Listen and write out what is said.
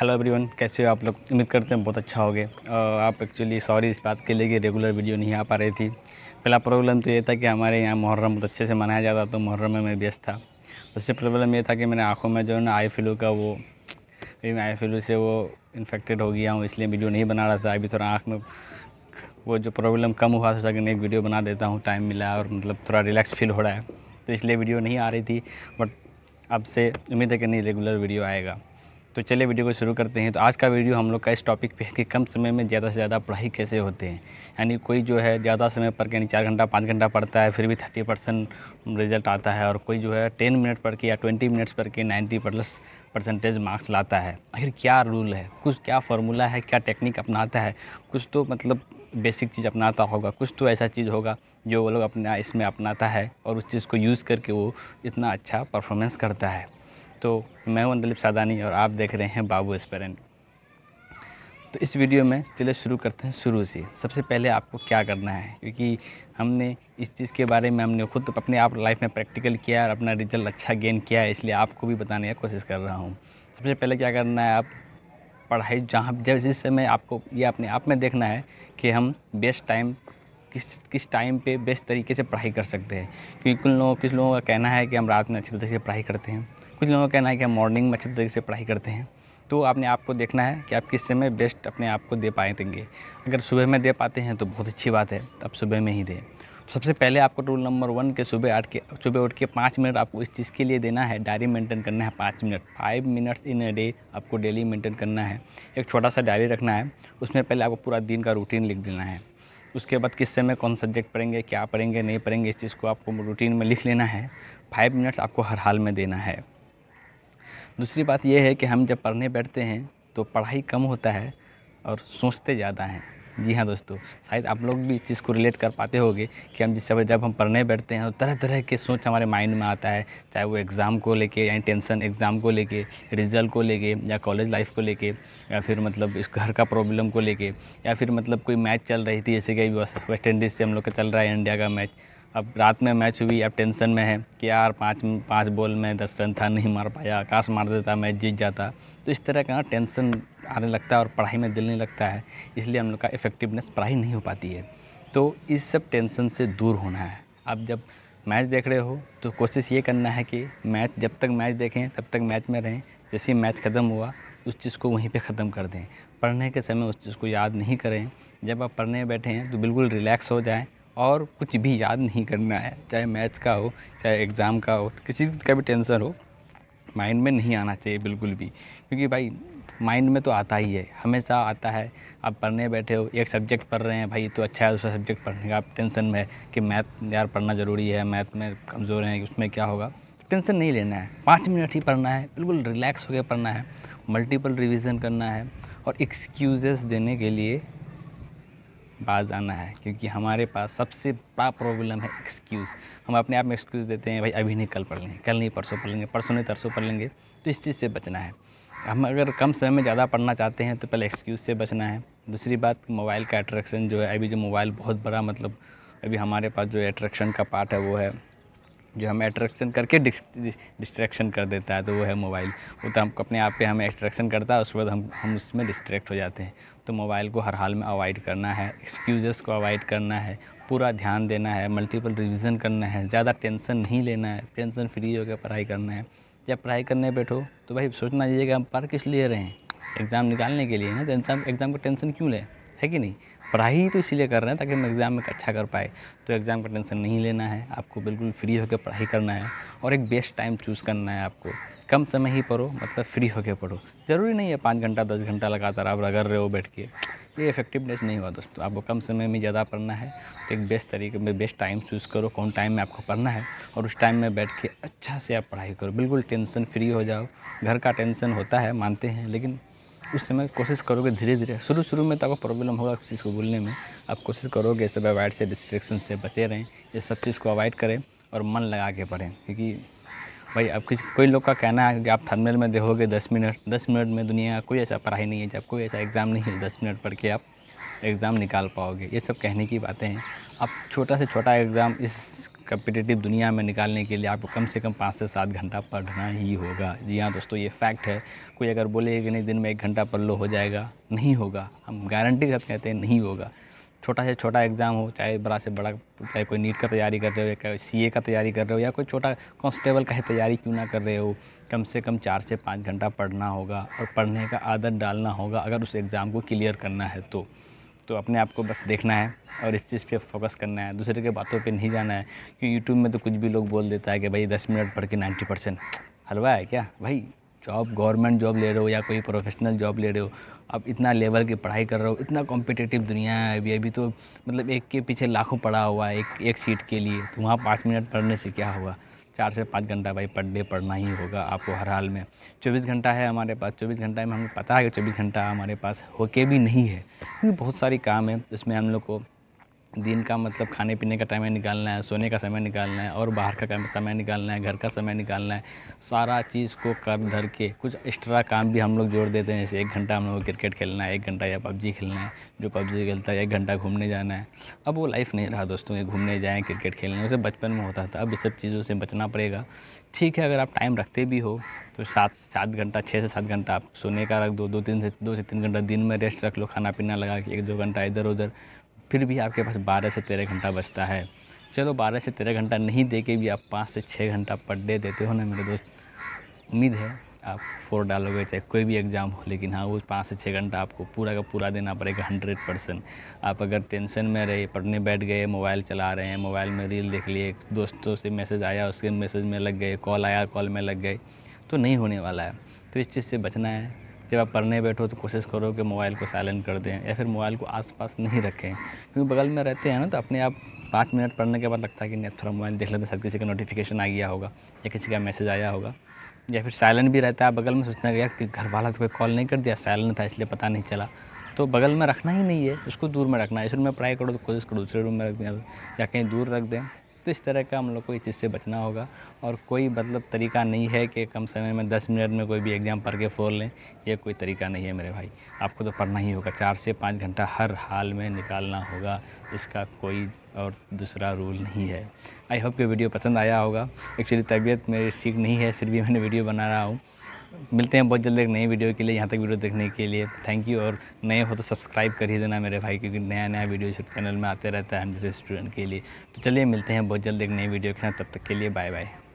hello everyone कैसे हो आप लोग उम्मीद करते हैं बहुत अच्छा होगे आप एक्चुअली सॉरी इस बात के लिए कि रेगुलर वीडियो नहीं आ पा रही थी पहला प्रॉब्लम तो ये था कि हमारे यहाँ मुहर्रम बहुत अच्छे से मनाया जाता तो मुहर्रम में मैं व्यस्त था दूसरी प्रॉब्लम ये था कि मेरे आँखों में जो है ना आई फ्लू का वो मैं आई फ्लू से वो इन्फेक्टेड हो गया हूँ इसलिए वीडियो नहीं बना रहा था अभी थोड़ा आँख में वो जो प्रॉब्लम कम हुआ सोचा कि मैं वीडियो बना देता हूँ टाइम मिला और मतलब थोड़ा रिलैक्स फील हो रहा है तो इसलिए वीडियो नहीं आ रही थी बट अब से उम्मीद है कि नहीं रेगुलर वीडियो आएगा तो चलिए वीडियो को शुरू करते हैं तो आज का वीडियो हम लोग का इस टॉपिक पे है कि कम समय में ज़्यादा से ज़्यादा पढ़ाई कैसे होते हैं यानी कोई जो है ज़्यादा समय पढ़ के यानी चार घंटा पाँच घंटा पढ़ता है फिर भी थर्टी परसेंट रिजल्ट आता है और कोई जो है टेन मिनट पढ़ के या ट्वेंटी मिनट्स पढ़ के नाइन्टी प्लस परसेंटेज मार्क्स लाता है आखिर क्या रूल है कुछ क्या फार्मूला है क्या टेक्निक अपनाता है कुछ तो मतलब बेसिक चीज़ अपनाता होगा कुछ तो ऐसा चीज़ होगा जो वो लोग अपना इसमें अपनाता है और उस चीज़ को यूज़ करके वो इतना अच्छा परफॉर्मेंस करता है तो मैं हूं दिलीप सादानी और आप देख रहे हैं बाबू एस्पेरेंट तो इस वीडियो में चलिए शुरू करते हैं शुरू से सबसे पहले आपको क्या करना है क्योंकि हमने इस चीज़ के बारे में हमने खुद अपने आप लाइफ में प्रैक्टिकल किया और अपना रिजल्ट अच्छा गेन किया है इसलिए आपको भी बताने की कोशिश कर रहा हूँ सबसे पहले क्या करना है आप पढ़ाई जहाँ जब जिस समय आपको ये अपने आप में देखना है कि हम बेस्ट टाइम किस किस टाइम पे बेस्ट तरीके से पढ़ाई कर सकते हैं क्योंकि कुछ लोगों किस लोगों का कहना है कि हम रात में अच्छी तरीके से पढ़ाई करते हैं कुछ लोगों का कहना है कि हम मॉर्निंग में अच्छे तरीके से पढ़ाई करते हैं तो आपने आपको देखना है कि आप किस समय बेस्ट अपने आप को दे पाए देंगे अगर सुबह में दे पाते हैं तो बहुत अच्छी बात है आप सुबह में ही दें तो सबसे पहले आपको रूल नंबर वन के सुबह आठ के सुबह उठ के पाँच मिनट आपको इस चीज़ के लिए देना है डायरी मेंटेन करना है पाँच minute five minutes in a day आपको डेली मेंटेन करना है एक छोटा सा डायरी रखना है उसमें पहले आपको पूरा दिन का रूटीन लिख देना है उसके बाद किस समय कौन सब्जेक्ट पढ़ेंगे क्या पढ़ेंगे नहीं पढ़ेंगे इस चीज़ को आपको रूटीन में लिख लेना है फाइव मिनट्स आपको हर हाल में देना है दूसरी बात यह है कि हम जब पढ़ने बैठते हैं तो पढ़ाई कम होता है और सोचते ज़्यादा हैं जी हाँ दोस्तों शायद आप लोग भी इस चीज़ को रिलेट कर पाते होंगे कि हम जिस समय जब हम पढ़ने बैठते हैं तो तरह तरह के सोच हमारे माइंड में आता है चाहे वो एग्ज़ाम को लेके यानी टेंशन एग्ज़ाम को लेके रिज़ल्ट को लेके या कॉलेज लाइफ को लेके या फिर मतलब इस घर का प्रॉब्लम को लेके या फिर मतलब कोई मैच चल रही थी जैसे कि वेस्ट इंडीज़ से हम लोग का चल रहा है इंडिया का मैच अब रात में मैच हुई अब टेंशन में है कि यार पाँच पाँच बॉल में दस रन था नहीं मार पाया आकाश मार देता मैच जीत जाता तो इस तरह का टेंशन आने लगता है और पढ़ाई में दिल नहीं लगता है इसलिए हम लोग का इफेक्टिवनेस पढ़ाई नहीं हो पाती है तो इस सब टेंशन से दूर होना है अब जब मैच देख रहे हो तो कोशिश ये करना है कि मैच जब तक मैच देखें तब तक मैच में रहें जैसे मैच ख़त्म हुआ उस चीज़ को वहीं पे ख़त्म कर दें पढ़ने के समय उस चीज़ को याद नहीं करें जब आप पढ़ने बैठे हैं तो बिल्कुल रिलैक्स हो जाएं और कुछ भी याद नहीं करना है चाहे मैथ का हो चाहे एग्ज़ाम का हो किसी चीज़ का भी टेंशन हो माइंड में नहीं आना चाहिए बिल्कुल भी क्योंकि भाई माइंड में तो आता ही है हमेशा आता है आप पढ़ने बैठे हो एक सब्जेक्ट पढ़ रहे हैं भाई तो अच्छा है दूसरा सब्जेक्ट पढ़ने का आप टेंशन में है कि मैथ यार पढ़ना ज़रूरी है मैथ में कमज़ोर हैं उसमें क्या होगा टेंशन नहीं लेना है पाँच मिनट ही पढ़ना है बिल्कुल रिलैक्स होकर पढ़ना है मल्टीपल रिविज़न करना है और एक्सक्यूज़ेस देने के लिए बाज आना है क्योंकि हमारे पास सबसे बड़ा प्रॉब्लम है एक्सक्यूज़ हम अपने आप में एक्सक्यूज़ देते हैं भाई अभी नहीं कल पढ़ लेंगे कल नहीं परसों पढ़ लेंगे परसों नहीं तरसों पढ़ लेंगे तो इस चीज़ से बचना है हम अगर कम समय में ज़्यादा पढ़ना चाहते हैं तो पहले एक्सक्यूज़ से बचना है दूसरी बात मोबाइल का अट्रैक्शन जो है अभी जो मोबाइल बहुत बड़ा मतलब अभी हमारे पास जो अट्रैक्शन का पार्ट है वो है जो हमें अट्रैक्शन करके डिस्ट्रैक्शन कर देता है तो वो है मोबाइल वो तो हम अपने आप पे हमें अट्रैक्शन करता है उसके बाद हम हम उसमें डिस्ट्रैक्ट हो जाते हैं तो मोबाइल को हर हाल में अवॉइड करना है एक्सक्यूज़ को अवॉइड करना है पूरा ध्यान देना है मल्टीपल रिविज़न करना है ज़्यादा टेंशन नहीं लेना है टेंशन फ्री होकर पढ़ाई करना है जब पढ़ाई करने बैठो तो भाई सोचना चाहिए कि हम पढ़ किस लिए रहे हैं एग्ज़ाम निकालने के लिए ना तो एग्ज़ाम एग्ज़ाम का टेंशन क्यों लें है कि नहीं पढ़ाई ही तो इसीलिए कर रहे हैं ताकि हम एग्ज़ाम में अच्छा कर पाए तो एग्ज़ाम का टेंशन नहीं लेना है आपको बिल्कुल फ्री होकर पढ़ाई करना है और एक बेस्ट टाइम चूज़ करना है आपको कम समय ही पढ़ो मतलब फ्री होकर पढ़ो ज़रूरी नहीं है पाँच घंटा दस घंटा लगातार आप रगड़ रहे हो बैठ के ये इफेक्टिवनेस नहीं हुआ दोस्तों आपको कम समय में ज़्यादा पढ़ना है तो एक बेस्ट तरीके में बेस्ट टाइम चूज़ करो कौन टाइम में आपको पढ़ना है और उस टाइम में बैठ के अच्छा से आप पढ़ाई करो बिल्कुल टेंशन फ्री हो जाओ घर का टेंशन होता है मानते हैं लेकिन उस समय कोशिश करोगे धीरे धीरे शुरू शुरू में तो आपको प्रॉब्लम होगा उस चीज़ को बोलने में आप कोशिश करोगे सब अवॉइड से डिस्ट्रेक्शन से बचे रहें ये सब चीज़ को अवॉइड करें और मन लगा के पढ़ें क्योंकि भाई अब किसी कोई लोग का कहना है कि आप थर्मल में देखोगे दस मिनट दस मिनट में दुनिया का कोई ऐसा पढ़ाई नहीं है जब कोई ऐसा एग्ज़ाम नहीं है दस मिनट पढ़ के आप एग्ज़ाम निकाल पाओगे ये सब कहने की बातें हैं आप छोटा से छोटा एग्ज़ाम इस कम्पिटिटिव दुनिया में निकालने के लिए आपको कम से कम पाँच से सात घंटा पढ़ना ही होगा जी हाँ दोस्तों ये फैक्ट है कोई अगर बोले कि नहीं दिन में एक घंटा पढ़ लो हो जाएगा नहीं होगा हम गारंटी कर साथ कहते हैं नहीं होगा छोटा से छोटा एग्ज़ाम हो चाहे बड़ा से बड़ा चाहे कोई नीट का तैयारी कर रहे हो या सी ए का तैयारी कर रहे हो या कोई छोटा कॉन्स्टेबल का ही तैयारी क्यों ना कर रहे हो कम से कम चार से पाँच घंटा पढ़ना होगा और पढ़ने का आदत डालना होगा अगर उस एग्ज़ाम को क्लियर करना है तो तो अपने आप को बस देखना है और इस चीज़ पे फोकस करना है दूसरे के बातों पे नहीं जाना है क्योंकि यूट्यूब में तो कुछ भी लोग बोल देता है कि भाई दस मिनट पढ़ के नाइन्टी परसेंट हलवा है क्या भाई जॉब गवर्नमेंट जॉब ले रहे हो या कोई प्रोफेशनल जॉब ले रहे हो आप इतना लेवल की पढ़ाई कर रहे हो इतना कॉम्पिटेटिव दुनिया है अभी अभी तो मतलब एक के पीछे लाखों पड़ा हुआ है एक एक सीट के लिए तो वहाँ पाँच मिनट पढ़ने से क्या हुआ चार से पाँच घंटा भाई पर डे पढ़ना ही होगा आपको हर हाल में चौबीस घंटा है हमारे पास चौबीस घंटा में हमें पता है कि चौबीस घंटा हमारे पास होके भी नहीं है बहुत सारी काम है जिसमें हम लोग को दिन का मतलब खाने पीने का टाइम निकालना है सोने का समय निकालना है और बाहर का समय निकालना है घर का समय निकालना है सारा चीज़ को कर धर के कुछ एक्स्ट्रा काम भी हम लोग जोड़ देते हैं जैसे एक घंटा हम लोग को क्रिकेट खेलना है एक घंटा या पबजी खेलना है जो पबजी खेलता है एक घंटा घूमने जाना है अब वो लाइफ नहीं रहा दोस्तों ये घूमने जाएँ क्रिकेट खेलने उसे बचपन में होता था अब ये सब चीज़ों से बचना पड़ेगा ठीक है अगर आप टाइम रखते भी हो तो सात सात घंटा छः से सात घंटा आप सोने का रख दो दो तीन से दो से तीन घंटा दिन में रेस्ट रख लो खाना पीना लगा के एक दो घंटा इधर उधर फिर भी आपके पास बारह से तेरह घंटा बचता है चलो बारह से तेरह घंटा नहीं दे के भी आप पाँच से छः घंटा पर डे देते हो ना मेरे दोस्त उम्मीद है आप फोर डालोगे चाहे कोई भी एग्ज़ाम हो लेकिन हाँ वो पाँच से छः घंटा आपको पूरा का पूरा देना पड़ेगा हंड्रेड परसेंट आप अगर टेंशन में रहे पढ़ने बैठ गए मोबाइल चला रहे हैं मोबाइल में रील देख लिए दोस्तों से मैसेज आया उसके मैसेज में लग गए कॉल आया कॉल में लग गए तो नहीं होने वाला है तो इस चीज़ से बचना है जब आप पढ़ने बैठो तो कोशिश करो कि मोबाइल को साइलेंट कर दें या फिर मोबाइल को आसपास नहीं रखें क्योंकि बगल में रहते हैं ना तो अपने आप पाँच मिनट पढ़ने के बाद लगता है कि नहीं थोड़ा मोबाइल देख लेते शायद किसी का नोटिफिकेशन आ गया होगा या किसी का मैसेज आया होगा या फिर साइलेंट भी रहता है बगल में सोचना गया कि घर वाला तो कोई कॉल नहीं कर दिया साइलेंट था इसलिए पता नहीं चला तो बगल में रखना ही नहीं है उसको दूर में रखना है इस रूम में पढ़ाई करो तो कोशिश करो दूसरे रूम में रख दें या कहीं दूर रख दें तो इस तरह का हम लोग को इस चीज़ से बचना होगा और कोई मतलब तरीका नहीं है कि कम समय में दस मिनट में कोई भी एग्ज़ाम पढ़ के फोड़ लें यह कोई तरीका नहीं है मेरे भाई आपको तो पढ़ना ही होगा चार से पाँच घंटा हर हाल में निकालना होगा इसका कोई और दूसरा रूल नहीं है आई होप ये वीडियो पसंद आया होगा एक्चुअली तबीयत मेरी ठीक नहीं है फिर भी मैंने वीडियो बना रहा हूँ मिलते हैं बहुत जल्दी एक नई वीडियो के लिए यहाँ तक वीडियो देखने के लिए थैंक यू और नए हो तो सब्सक्राइब कर ही देना मेरे भाई क्योंकि नया नया वीडियो चैनल में आते रहता है हम जैसे स्टूडेंट के लिए तो चलिए मिलते हैं बहुत जल्द एक नई वीडियो के साथ तब तक के लिए बाय बाय